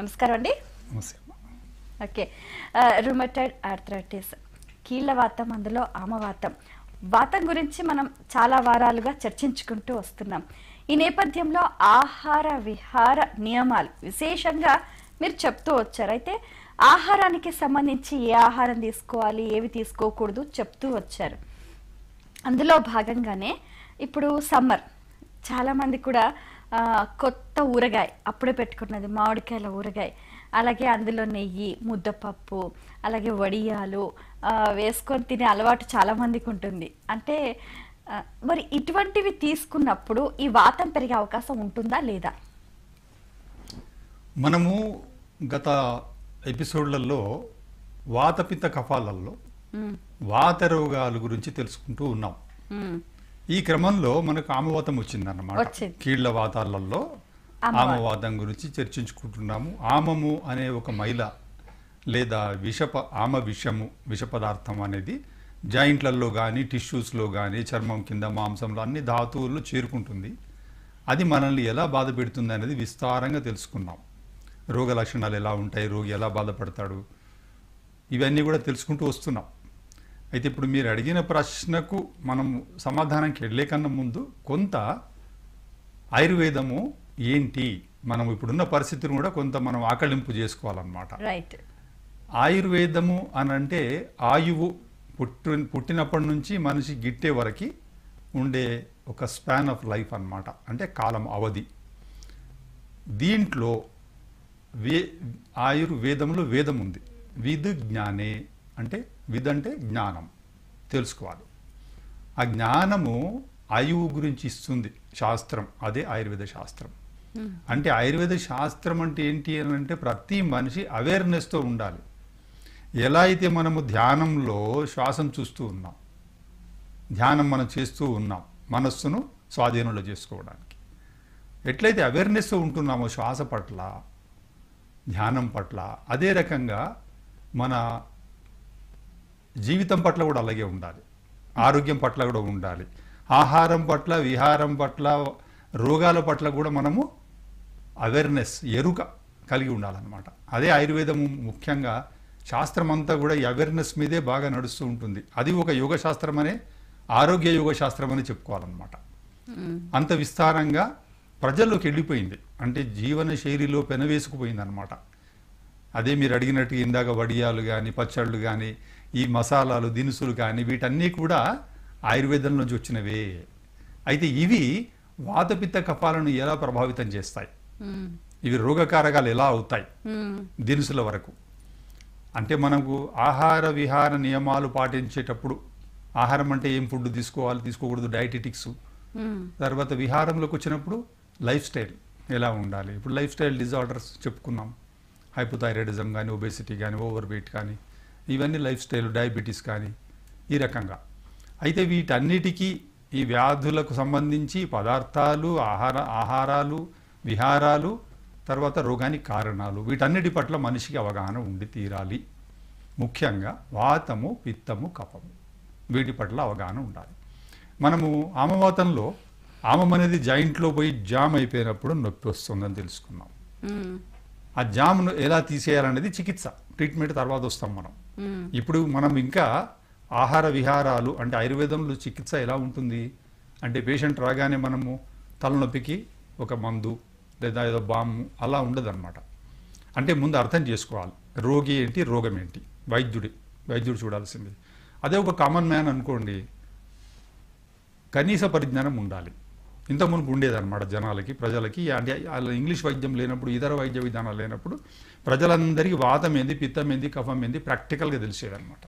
నమస్కారం అండి okay rheumatoid arthritis కీళ్ళ వాతం అందులో ఆమవాతం వాతం గురించి మనం చాలా వారాలుగా చర్చించుకుంటూ వస్తున్నాం ఈ నేపథ్యంలో ఆహార విహార నియమాలు విశేషంగా మీరు చెప్తూ వచ్చారు అయితే ఆహారానికి సంబంధించి ఏ ఆహారం తీసుకోవాలి ఏవి తీసుకోకూడదు చెప్తూ వచ్చారు అందులో భాగంగానే ఇప్పుడు సమ్మర్ చాలామంది కూడా కొత్త ఊరగాయ అప్పుడే పెట్టుకున్నది మామిడికాయల ఊరగాయ అలాగే అందులో నెయ్యి ముద్దపప్పు అలాగే వడియాలు వేసుకొని తినే అలవాటు చాలామందికి ఉంటుంది అంటే మరి ఇటువంటివి తీసుకున్నప్పుడు ఈ వాతం పెరిగే అవకాశం ఉంటుందా లేదా మనము గత ఎపిసోడ్లలో వాతపిత కఫాలల్లో వాత రోగాల గురించి తెలుసుకుంటూ ఉన్నాం ఈ క్రమంలో మనకు ఆమవాతం వచ్చిందన్నమాట కీళ్ల వాతాలలో ఆమవాదం గురించి చర్చించుకుంటున్నాము ఆమము అనే ఒక మైల లేదా విషప ఆమ విషము విష పదార్థం అనేది జాయింట్లలో కానీ టిష్యూస్లో కానీ చర్మం కింద మాంసంలో అన్ని ధాతువుల్లో చేరుకుంటుంది అది మనల్ని ఎలా బాధ పెడుతుంది అనేది విస్తారంగా తెలుసుకున్నాం రోగ లక్షణాలు ఎలా ఉంటాయి రోగి ఎలా బాధపడతాడు ఇవన్నీ కూడా తెలుసుకుంటూ వస్తున్నాం అయితే ఇప్పుడు మీరు అడిగిన ప్రశ్నకు మనం సమాధానంకి వెళ్ళే కన్నా ముందు కొంత ఆయుర్వేదము ఏంటి మనం ఇప్పుడున్న పరిస్థితిని కూడా కొంత మనం ఆకలింపు చేసుకోవాలన్నమాట ఆయుర్వేదము అని అంటే ఆయువు పుట్టు పుట్టినప్పటి నుంచి మనిషి గిట్టే వరకు ఉండే ఒక స్పాన్ ఆఫ్ లైఫ్ అనమాట అంటే కాలం అవధి దీంట్లో వే ఆయుర్వేదంలో వేదం ఉంది విధు జ్ఞానే అంటే విద్ అంటే జ్ఞానం తెలుసుకోవాలి ఆ జ్ఞానము ఆయువు గురించి ఇస్తుంది శాస్త్రం అదే ఆయుర్వేద శాస్త్రం అంటే ఆయుర్వేద శాస్త్రం అంటే ఏంటి అని అంటే ప్రతి మనిషి అవేర్నెస్తో ఉండాలి ఎలా అయితే మనము ధ్యానంలో శ్వాసం చూస్తూ ఉన్నాం ధ్యానం మనం చేస్తూ ఉన్నాం మనస్సును స్వాధీనంలో చేసుకోవడానికి ఎట్లయితే అవేర్నెస్ ఉంటున్నామో శ్వాస పట్ల ధ్యానం పట్ల అదే రకంగా మన జీవితం పట్ల కూడా అలాగే ఉండాలి ఆరోగ్యం పట్ల కూడా ఉండాలి ఆహారం పట్ల విహారం పట్ల రోగాల పట్ల కూడా మనము అవేర్నెస్ ఎరుక కలిగి ఉండాలన్నమాట అదే ఆయుర్వేదము ముఖ్యంగా శాస్త్రం అంతా కూడా ఈ అవేర్నెస్ మీదే బాగా నడుస్తూ ఉంటుంది అది ఒక యోగ శాస్త్రం అనే ఆరోగ్య యోగ శాస్త్రం అని చెప్పుకోవాలన్నమాట అంత విస్తారంగా ప్రజల్లోకి వెళ్ళిపోయింది అంటే జీవన శైలిలో పెనవేసుకుపోయింది అనమాట అదే మీరు అడిగినట్టు ఇందాక వడియాలు కానీ పచ్చళ్ళు కానీ ఈ మసాలాలు దినుసులు కానీ వీటన్నీ కూడా ఆయుర్వేదం నుంచి వచ్చినవే అయితే ఇవి వాతపిత్త కఫాలను ఎలా ప్రభావితం చేస్తాయి ఇవి రోగకారకాలు ఎలా అవుతాయి దినుసుల వరకు అంటే మనకు ఆహార విహార నియమాలు పాటించేటప్పుడు ఆహారం అంటే ఏం ఫుడ్ తీసుకోవాలి తీసుకోకూడదు డైటెటిక్స్ తర్వాత విహారంలోకి వచ్చినప్పుడు లైఫ్ స్టైల్ ఎలా ఉండాలి ఇప్పుడు లైఫ్ స్టైల్ డిజార్డర్స్ చెప్పుకున్నాం హైపోథైరాయిడిజం కానీ ఒబేసిటీ కానీ ఓవర్ వెయిట్ కానీ ఇవన్నీ లైఫ్ స్టైల్ డయాబెటీస్ కానీ ఈ రకంగా అయితే వీటన్నిటికీ ఈ వ్యాధులకు సంబంధించి పదార్థాలు ఆహార ఆహారాలు విహారాలు తర్వాత రోగానికి కారణాలు వీటన్నిటి పట్ల మనిషికి అవగాహన ఉండి తీరాలి ముఖ్యంగా వాతము పిత్తము కఫము వీటి పట్ల అవగాహన ఉండాలి మనము ఆమవాతంలో ఆమం అనేది జాయింట్లో పోయి జామ్ అయిపోయినప్పుడు నొప్పి వస్తుందని తెలుసుకున్నాం ఆ జామ్ను ఎలా తీసేయాలనేది చికిత్స ట్రీట్మెంట్ తర్వాత వస్తాం మనం ఇప్పుడు మనం ఇంకా ఆహార విహారాలు అంటే ఆయుర్వేదంలో చికిత్స ఎలా ఉంటుంది అంటే పేషెంట్ రాగానే మనము తలనొప్పికి ఒక మందు లేదా ఏదో బాము అలా ఉండదన్నమాట అంటే ముందు అర్థం చేసుకోవాలి రోగి ఏంటి రోగం ఏంటి వైద్యుడి వైద్యుడు చూడాల్సింది అదే ఒక కామన్ మ్యాన్ అనుకోండి కనీస పరిజ్ఞానం ఉండాలి ఇంత మునుపు ఉండేదన్నమాట జనాలకి ప్రజలకి అంటే వాళ్ళ ఇంగ్లీష్ వైద్యం లేనప్పుడు ఇతర వైద్య విధానాలు లేనప్పుడు ప్రజలందరికీ వాతం ఏంది పిత్తం ఏంది కఫం ఏంది ప్రాక్టికల్గా తెలిసేదన్నమాట